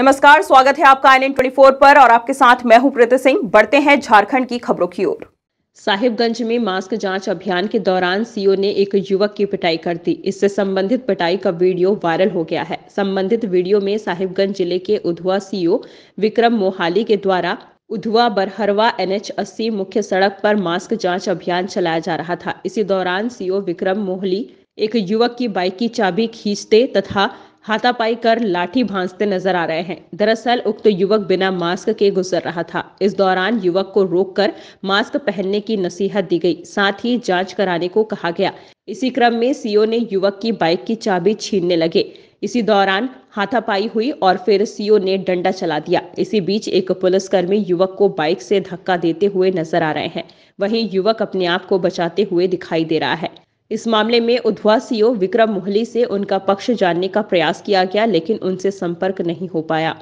नमस्कार स्वागत है आपका आई एन ट्वेंटी पर और आपके साथ मैं हूं प्रीति सिंह बढ़ते हैं झारखंड की खबरों की ओर साहिबगंज में मास्क जांच अभियान के दौरान सीओ ने एक युवक की पिटाई कर दी इससे संबंधित पिटाई का वीडियो वायरल हो गया है संबंधित वीडियो में साहिबगंज जिले के उधवा सीओ विक्रम मोहाली के द्वारा उधवा बरहरवा एन एच मुख्य सड़क पर मास्क जांच अभियान चलाया जा रहा था इसी दौरान सीओ विक्रम मोहली एक युवक की बाइक की चाबी खींचते तथा हाथापाई कर लाठी भांजते नजर आ रहे हैं दरअसल उक्त युवक बिना मास्क के गुजर रहा था इस दौरान युवक को रोककर मास्क पहनने की नसीहत दी गई साथ ही जांच कराने को कहा गया इसी क्रम में सीओ ने युवक की बाइक की चाबी छीनने लगे इसी दौरान हाथापाई हुई और फिर सीओ ने डंडा चला दिया इसी बीच एक पुलिसकर्मी युवक को बाइक से धक्का देते हुए नजर आ रहे हैं वहीं युवक अपने आप को बचाते हुए दिखाई दे रहा है इस मामले में उधवा सीओ विक्रम मोहली से उनका पक्ष जानने का प्रयास किया गया लेकिन उनसे संपर्क नहीं हो पाया